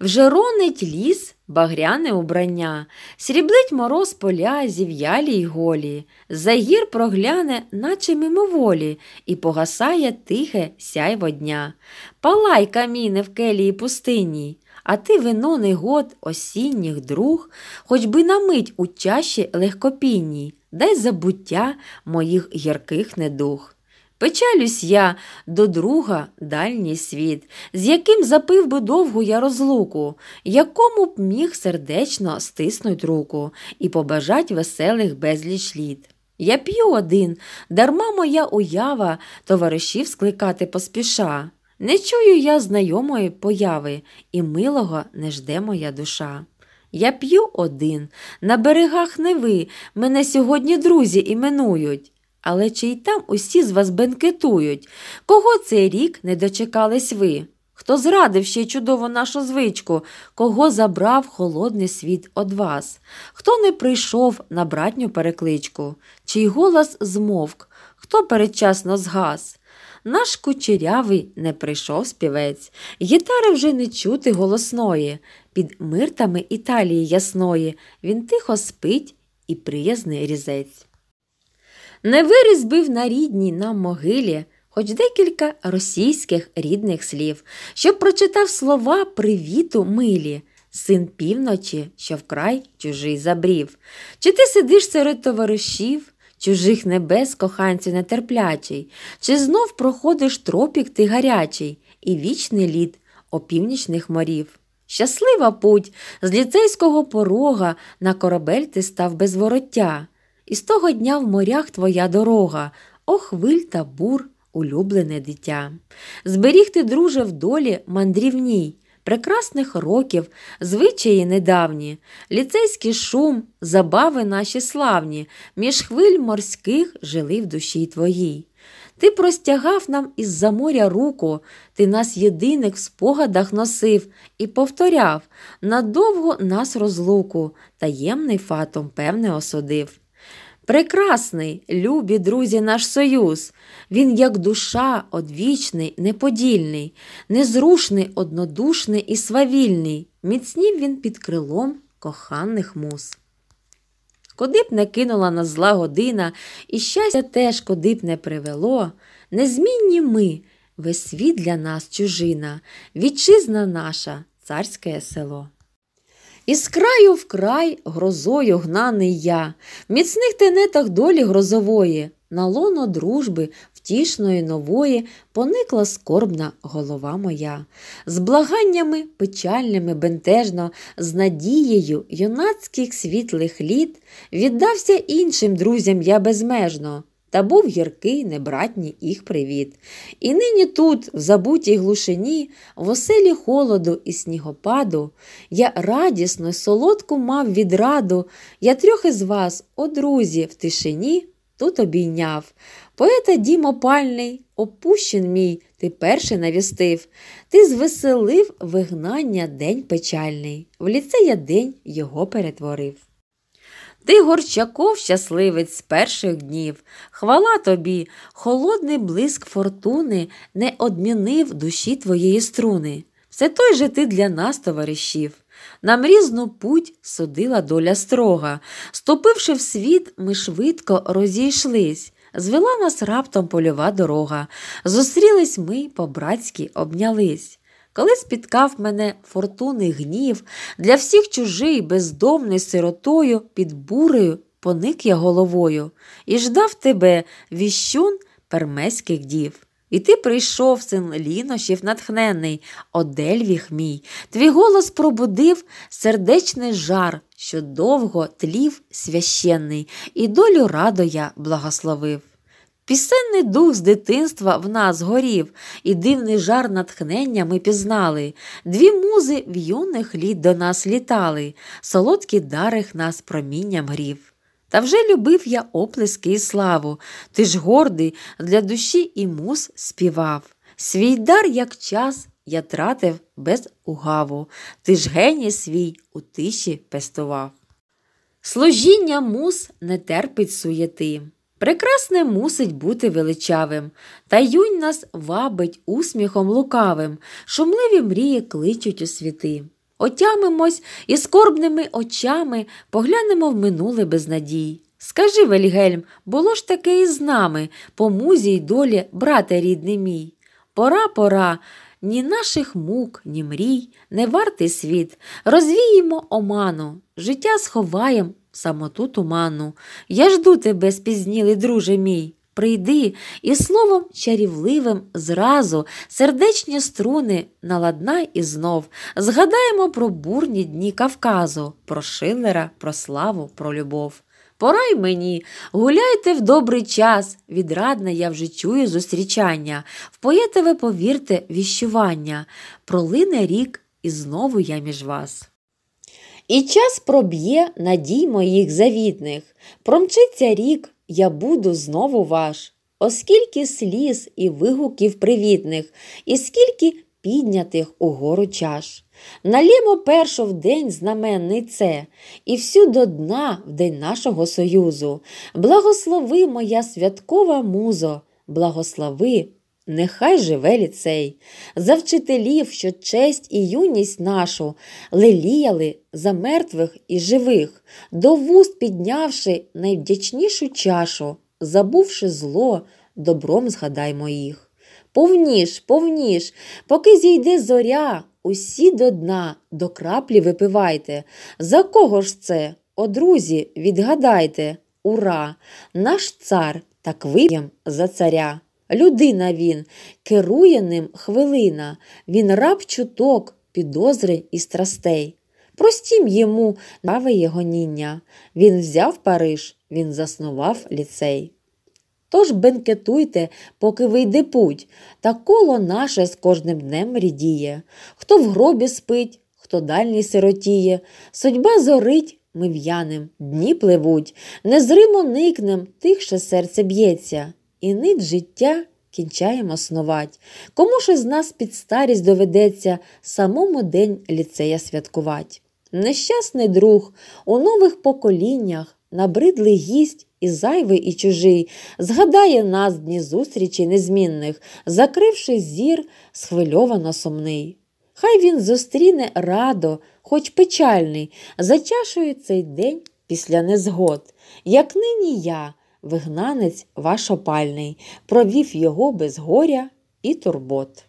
Вже ронить ліс, багряне убрання, сріблить мороз поля, зів'ялі й голі, загір прогляне, наче мимоволі, і погасає тихе сяйво дня. Палай каміни в келії пустині, а ти вино негод осінніх друг, хоч би на мить у чаші легкопінні, дай забуття моїх гірких недуг. Печалюсь я до друга дальній світ, з яким запив би довгу я розлуку, якому б міг сердечно стиснуть руку і побажать веселих безліч літ. Я п'ю один, дарма моя уява товаришів скликати поспіша. Не чую я знайомої появи, і милого не жде моя душа. Я п'ю один, на берегах неви, мене сьогодні друзі іменують. Але чи й там усі з вас бенкетують? Кого цей рік не дочекались ви? Хто зрадив ще чудово нашу звичку, кого забрав холодний світ од вас? Хто не прийшов на братню перекличку, чий голос змовк, хто передчасно згас? Наш кучерявий не прийшов співець, гітари вже не чути голосної. Під миртами Італії ясної він тихо спить і приязний різець. Невири збив на рідній нам могилі хоч декілька російських рідних слів, щоб прочитав слова привіту милі, син півночі, що вкрай чужий забрів. Чи ти сидиш серед товаришів? Чужих небес, коханців, нетерплячий, чи знов проходиш тропік ти гарячий і вічний лід опівнічних морів? Щаслива путь з ліцейського порога на корабель ти став без вороття і з того дня в морях твоя дорога, о, хвиль та бур, улюблене дитя. Зберіг ти, друже, в долі мандрівній, прекрасних років, звичаї недавні, ліцейський шум, забави наші славні, між хвиль морських жили в душі твоїй. Ти простягав нам із за моря руку, ти нас єдиних в спогадах носив і повторяв надовго нас розлуку, таємний фатом, певне, осудив. Прекрасний, любі друзі, наш союз. Він, як душа, одвічний, неподільний, незрушний, однодушний і свавільний. Міцнів він під крилом коханих мус. Куди б не кинула нас зла година, і щастя теж куди б не привело, незмінні ми, весь світ для нас чужина, вітчизна наша, царське село. Із краю в край грозою гнаний я, в міцних тенетах долі грозової, на лоно дружби, втішної нової, поникла скорбна голова моя. З благаннями печальними бентежно, з надією юнацьких світлих літ віддався іншим друзям я безмежно. Та був гіркий, небратній їх привіт. І нині тут, в забутій глушині, в оселі холоду і снігопаду, я радісно, солодку мав відраду, я трьох із вас, о друзі, в тишині тут обійняв. Поета дім опальний, опущен мій, ти перший навістив, ти звеселив вигнання день печальний, в ліце я день його перетворив. Ти, Горчаков, щасливець з перших днів. Хвала тобі, холодний блиск фортуни не одмінив душі твоєї струни. Все той же ти для нас, товаришів. Нам різну путь судила доля строга. Ступивши в світ, ми швидко розійшлись. Звела нас раптом польова дорога. Зустрілись ми, по братськи обнялись. Коли спіткав мене фортуни гнів, для всіх чужий, бездомний сиротою, під бурею поник я головою і ждав тебе, віщун пермеських дів. І ти прийшов, син лінощів, натхнений, одельвіх мій, твій голос пробудив сердечний жар, що довго тлів священний, і долю радо я благословив. Пісенний дух з дитинства в нас горів, і дивний жар натхнення ми пізнали. Дві музи в юних літ до нас літали, солодкі дарих нас промінням грів. Та вже любив я оплески і славу, ти ж гордий для душі і мус співав. Свій дар, як час, я тратив без угаву, ти ж геній свій у тиші пестував. Служіння мус не терпить суєти. Прекрасне мусить бути величавим, та юнь нас вабить усміхом лукавим, шумливі мрії кличуть у світи. Отямимось і скорбними очами поглянемо в минуле безнадій. Скажи, Вельгельм, було ж таке і з нами, по музі й долі, брате рідний мій. Пора, пора, ні наших мук, ні мрій, не вартий світ. Розвіємо оману, життя сховаєм самоту туману. Я жду тебе, спізнілий, друже мій. Прийди і словом чарівливим зразу сердечні струни наладнай і знов. Згадаємо про бурні дні Кавказу, про Шиллера, про славу, про любов. Пора й мені, гуляйте в добрий час, відрадне я вже чую зустрічання, в поетове повірте віщування, пролине рік, і знову я між вас. І час проб'є надій моїх завітних. Промчиться рік, я буду знову ваш. Оскільки сліз і вигуків привітних, і скільки піднятих угору чаш. Налімо першу в день знаменний це, і всю до дна в день нашого Союзу. Благослови моя святкова музо, благослови Нехай живе ліцей, за вчителів, що честь і юність нашу леліяли за мертвих і живих, до вуст піднявши найвдячнішу чашу, забувши зло, добром згадай моїх. Повніш, повніш, поки зійде зоря, усі до дна, до краплі випивайте. За кого ж це, о друзі, відгадайте, ура, наш цар так вип'єм за царя. Людина він, керує ним хвилина, він раб чуток, підозрень і страстей. Простім йому праве його ніння. Він взяв Париж, він заснував ліцей. Тож бенкетуйте, поки вийде путь, та коло наше з кожним днем рідіє. Хто в гробі спить, хто дальній сиротіє, судьба зорить, ми в'янем, дні пливуть, незримо никнем, тихше серце б'ється і нить життя кінчаємо снувать. Кому ж із нас під старість доведеться самому день ліцея святкувать. Нещасний друг у нових поколіннях набридлий гість. І зайвий, і чужий, згадає нас дні зустрічі незмінних, закривши зір схвильовано сумний. Хай він зустріне радо, хоч печальний, зачашує цей день після незгод. Як нині я вигнанець ваш опальний, провів його без горя і турбот.